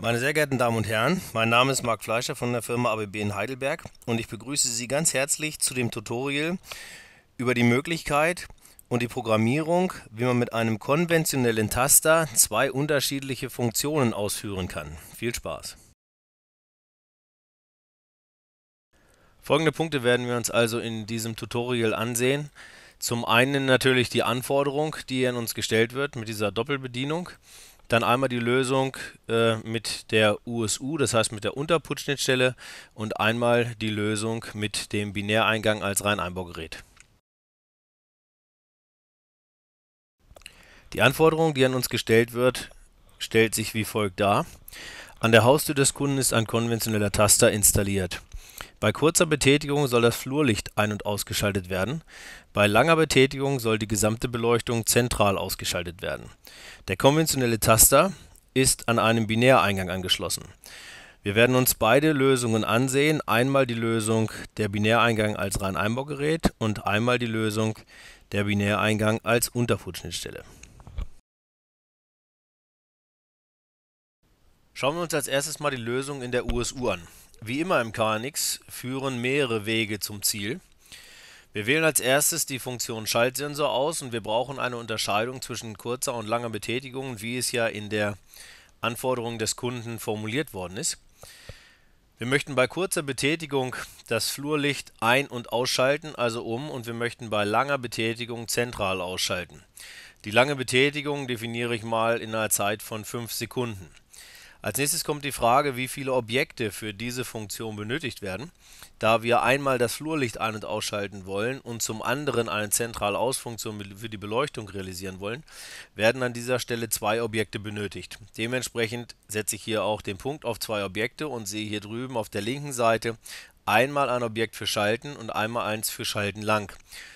Meine sehr geehrten Damen und Herren, mein Name ist Marc Fleischer von der Firma ABB in Heidelberg und ich begrüße Sie ganz herzlich zu dem Tutorial über die Möglichkeit und die Programmierung, wie man mit einem konventionellen Taster zwei unterschiedliche Funktionen ausführen kann. Viel Spaß! Folgende Punkte werden wir uns also in diesem Tutorial ansehen. Zum einen natürlich die Anforderung, die an uns gestellt wird mit dieser Doppelbedienung dann einmal die Lösung äh, mit der USU, das heißt mit der unterput und einmal die Lösung mit dem Binäreingang als Reineinbaugerät. Die Anforderung, die an uns gestellt wird, stellt sich wie folgt dar. An der Haustür des Kunden ist ein konventioneller Taster installiert. Bei kurzer Betätigung soll das Flurlicht ein- und ausgeschaltet werden. Bei langer Betätigung soll die gesamte Beleuchtung zentral ausgeschaltet werden. Der konventionelle Taster ist an einem Binäreingang angeschlossen. Wir werden uns beide Lösungen ansehen. Einmal die Lösung der Binäreingang als rein Einbaugerät und einmal die Lösung der Binäreingang als Unterfutschnittstelle. Schauen wir uns als erstes mal die Lösung in der USU an. Wie immer im KNX führen mehrere Wege zum Ziel. Wir wählen als erstes die Funktion Schaltsensor aus und wir brauchen eine Unterscheidung zwischen kurzer und langer Betätigung, wie es ja in der Anforderung des Kunden formuliert worden ist. Wir möchten bei kurzer Betätigung das Flurlicht ein- und ausschalten, also um, und wir möchten bei langer Betätigung zentral ausschalten. Die lange Betätigung definiere ich mal in einer Zeit von 5 Sekunden. Als nächstes kommt die Frage, wie viele Objekte für diese Funktion benötigt werden. Da wir einmal das Flurlicht ein- und ausschalten wollen und zum anderen eine Zentralausfunktion für die Beleuchtung realisieren wollen, werden an dieser Stelle zwei Objekte benötigt. Dementsprechend setze ich hier auch den Punkt auf zwei Objekte und sehe hier drüben auf der linken Seite einmal ein Objekt für Schalten und einmal eins für Schalten lang.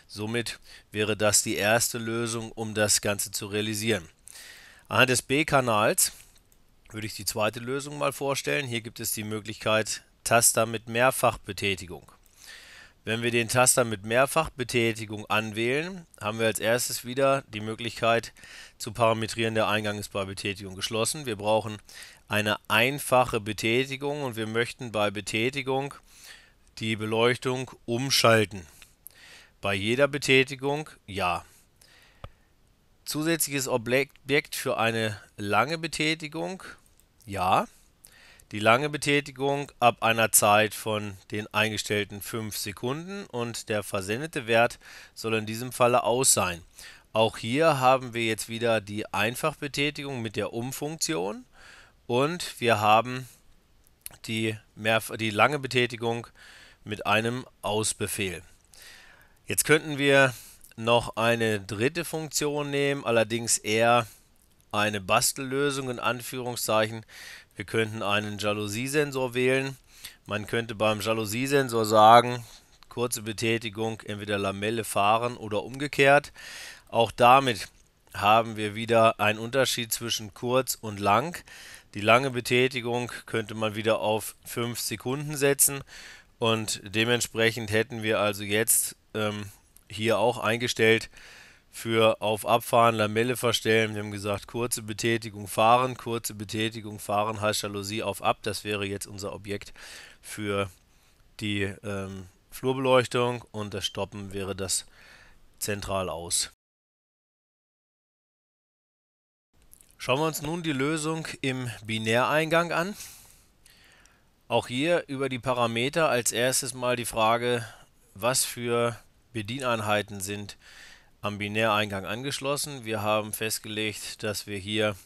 Somit wäre das die erste Lösung, um das Ganze zu realisieren. Anhand des B-Kanals würde ich die zweite Lösung mal vorstellen. Hier gibt es die Möglichkeit Taster mit Mehrfachbetätigung. Wenn wir den Taster mit Mehrfachbetätigung anwählen, haben wir als erstes wieder die Möglichkeit zu parametrieren, der Eingang ist bei Betätigung geschlossen. Wir brauchen eine einfache Betätigung und wir möchten bei Betätigung die Beleuchtung umschalten. Bei jeder Betätigung ja. Zusätzliches Objekt für eine lange Betätigung ja, die lange Betätigung ab einer Zeit von den eingestellten 5 Sekunden und der versendete Wert soll in diesem Falle aus sein. Auch hier haben wir jetzt wieder die Einfachbetätigung mit der Umfunktion und wir haben die, mehr, die lange Betätigung mit einem Ausbefehl. Jetzt könnten wir noch eine dritte Funktion nehmen, allerdings eher eine Bastellösung in Anführungszeichen. Wir könnten einen Jalousiesensor wählen. Man könnte beim Jalousiesensor sagen, kurze Betätigung, entweder Lamelle fahren oder umgekehrt. Auch damit haben wir wieder einen Unterschied zwischen kurz und lang. Die lange Betätigung könnte man wieder auf 5 Sekunden setzen und dementsprechend hätten wir also jetzt ähm, hier auch eingestellt, für auf Abfahren Lamelle verstellen. Wir haben gesagt, kurze Betätigung fahren, kurze Betätigung fahren heißt Jalousie auf ab. Das wäre jetzt unser Objekt für die ähm, Flurbeleuchtung und das Stoppen wäre das zentral aus. Schauen wir uns nun die Lösung im Binäreingang an. Auch hier über die Parameter als erstes mal die Frage, was für Bedieneinheiten sind am Binäreingang angeschlossen. Wir haben festgelegt, dass wir hier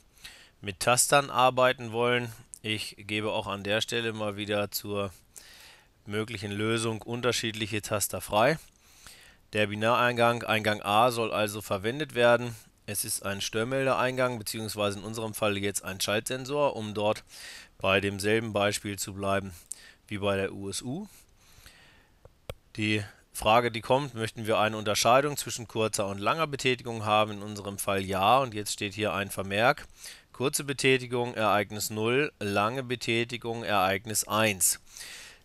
mit Tastern arbeiten wollen. Ich gebe auch an der Stelle mal wieder zur möglichen Lösung unterschiedliche Taster frei. Der Binäreingang, Eingang A, soll also verwendet werden. Es ist ein Störmeldeeingang beziehungsweise in unserem Fall jetzt ein Schaltsensor, um dort bei demselben Beispiel zu bleiben wie bei der USU. Die Frage, die kommt, möchten wir eine Unterscheidung zwischen kurzer und langer Betätigung haben? In unserem Fall ja, und jetzt steht hier ein Vermerk. Kurze Betätigung, Ereignis 0, lange Betätigung, Ereignis 1.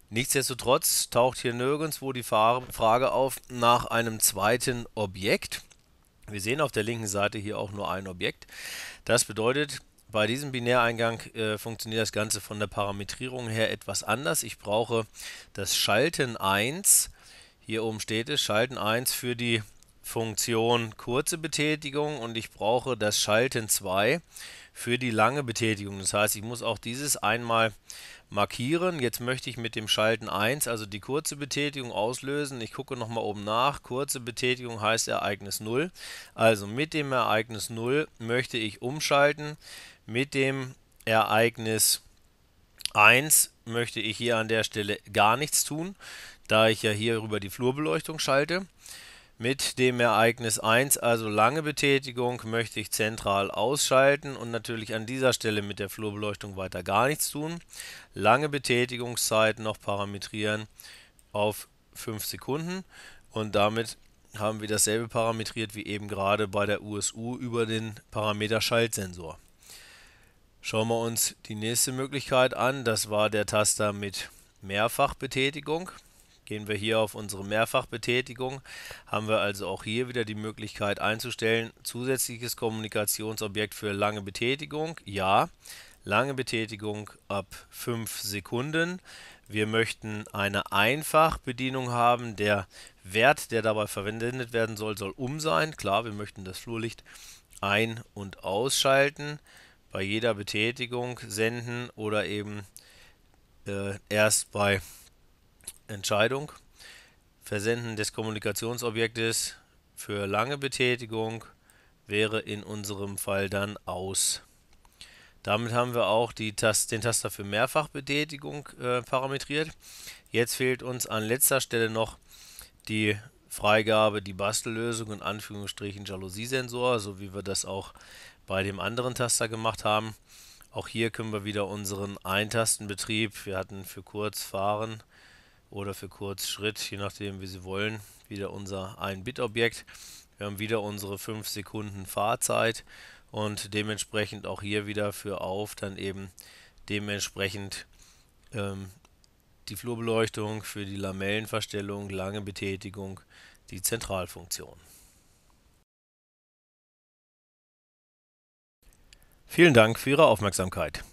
Nichtsdestotrotz taucht hier nirgendwo die Frage auf nach einem zweiten Objekt. Wir sehen auf der linken Seite hier auch nur ein Objekt. Das bedeutet, bei diesem Binäreingang äh, funktioniert das Ganze von der Parametrierung her etwas anders. Ich brauche das Schalten 1 hier oben steht es, Schalten 1 für die Funktion kurze Betätigung und ich brauche das Schalten 2 für die lange Betätigung. Das heißt, ich muss auch dieses einmal markieren. Jetzt möchte ich mit dem Schalten 1, also die kurze Betätigung, auslösen. Ich gucke nochmal oben nach. Kurze Betätigung heißt Ereignis 0. Also mit dem Ereignis 0 möchte ich umschalten. Mit dem Ereignis 1 möchte ich hier an der Stelle gar nichts tun da ich ja hier über die Flurbeleuchtung schalte. Mit dem Ereignis 1, also lange Betätigung, möchte ich zentral ausschalten und natürlich an dieser Stelle mit der Flurbeleuchtung weiter gar nichts tun. Lange Betätigungszeit noch parametrieren auf 5 Sekunden und damit haben wir dasselbe parametriert wie eben gerade bei der USU über den Parameter Schaltsensor. Schauen wir uns die nächste Möglichkeit an, das war der Taster mit Mehrfachbetätigung. Gehen wir hier auf unsere Mehrfachbetätigung, haben wir also auch hier wieder die Möglichkeit einzustellen, zusätzliches Kommunikationsobjekt für lange Betätigung, ja, lange Betätigung ab 5 Sekunden. Wir möchten eine Einfachbedienung haben, der Wert, der dabei verwendet werden soll, soll um sein. Klar, wir möchten das Flurlicht ein- und ausschalten, bei jeder Betätigung senden oder eben äh, erst bei Entscheidung, Versenden des Kommunikationsobjektes für lange Betätigung wäre in unserem Fall dann aus. Damit haben wir auch Tast den Taster für Mehrfachbetätigung äh, parametriert. Jetzt fehlt uns an letzter Stelle noch die Freigabe, die Bastellösung in Anführungsstrichen Jalousiesensor, so wie wir das auch bei dem anderen Taster gemacht haben. Auch hier können wir wieder unseren Eintastenbetrieb, wir hatten für kurz fahren, oder für kurz Schritt, je nachdem wie Sie wollen, wieder unser 1-Bit-Objekt. Wir haben wieder unsere 5 Sekunden Fahrzeit und dementsprechend auch hier wieder für auf dann eben dementsprechend ähm, die Flurbeleuchtung für die Lamellenverstellung, lange Betätigung, die Zentralfunktion. Vielen Dank für Ihre Aufmerksamkeit.